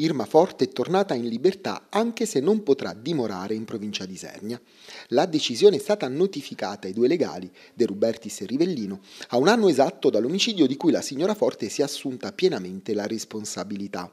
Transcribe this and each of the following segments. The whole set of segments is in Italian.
Irma Forte è tornata in libertà anche se non potrà dimorare in provincia di Isernia. La decisione è stata notificata ai due legali, De Rubertis e Rivellino, a un anno esatto dall'omicidio di cui la signora Forte si è assunta pienamente la responsabilità.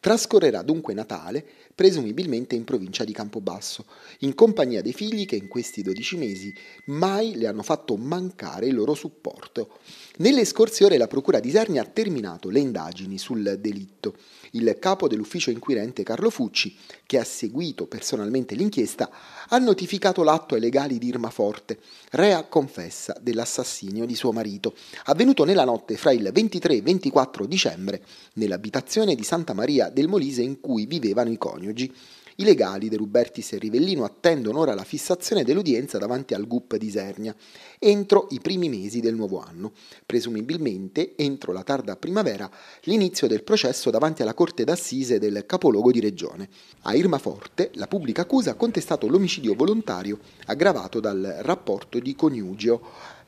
Trascorrerà dunque Natale, presumibilmente in provincia di Campobasso, in compagnia dei figli che in questi 12 mesi mai le hanno fatto mancare il loro supporto. Nelle scorse ore la Procura di Isernia ha terminato le indagini sul delitto. Il capo dell'ufficio dell'ufficio inquirente Carlo Fucci, che ha seguito personalmente l'inchiesta, ha notificato l'atto ai legali di Irma Forte, rea confessa dell'assassinio di suo marito, avvenuto nella notte fra il 23 e 24 dicembre nell'abitazione di Santa Maria del Molise in cui vivevano i coniugi. I legali De Rubertis e Rivellino attendono ora la fissazione dell'udienza davanti al GUP di Isernia entro i primi mesi del nuovo anno, presumibilmente entro la tarda primavera, l'inizio del processo davanti alla Corte d'Assise del capoluogo di regione. A Irma Forte la pubblica accusa ha contestato l'omicidio volontario aggravato dal rapporto di coniugio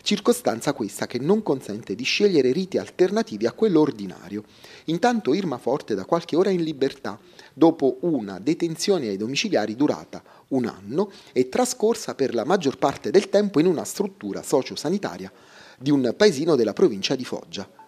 circostanza questa che non consente di scegliere riti alternativi a quello ordinario. Intanto Irma Forte da qualche ora in libertà, dopo una detenzione ai domiciliari durata un anno e trascorsa per la maggior parte del tempo in una struttura sociosanitaria di un paesino della provincia di Foggia.